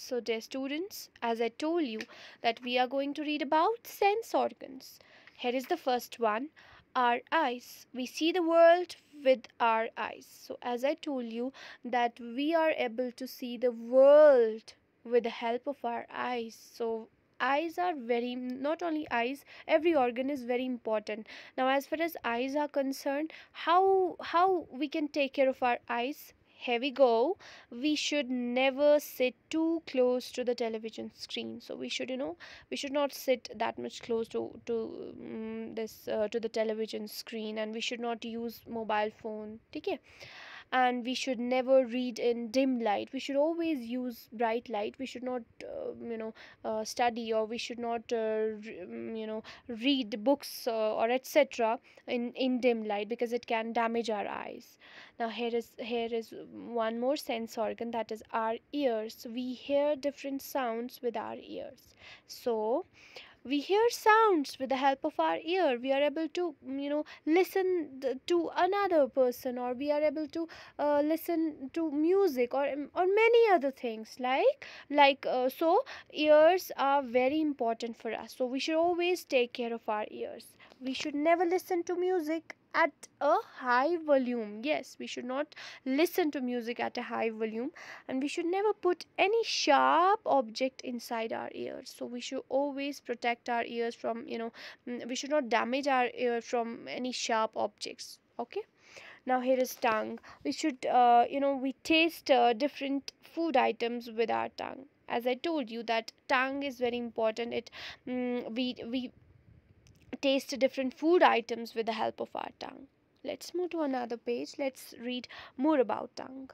So dear students, as I told you that we are going to read about sense organs. Here is the first one, our eyes. We see the world with our eyes. So as I told you that we are able to see the world with the help of our eyes. So eyes are very not only eyes every organ is very important now as far as eyes are concerned how how we can take care of our eyes here we go we should never sit too close to the television screen so we should you know we should not sit that much close to to um, this uh, to the television screen and we should not use mobile phone okay and we should never read in dim light we should always use bright light we should not uh, you know uh, study or we should not uh, mm, you know read books uh, or etc in in dim light because it can damage our eyes now here is here is one more sense organ that is our ears we hear different sounds with our ears so we hear sounds with the help of our ear we are able to you know listen to another person or we are able to uh, listen to music or um, or many other things like like uh, so ears are very important for us so we should always take care of our ears we should never listen to music at a high volume. Yes, we should not listen to music at a high volume and we should never put any sharp object inside our ears. So we should always protect our ears from, you know, mm, we should not damage our ear from any sharp objects. Okay now here is tongue we should uh, you know we taste uh, different food items with our tongue as i told you that tongue is very important it mm, we we taste different food items with the help of our tongue. Let's move to another page. Let's read more about tongue.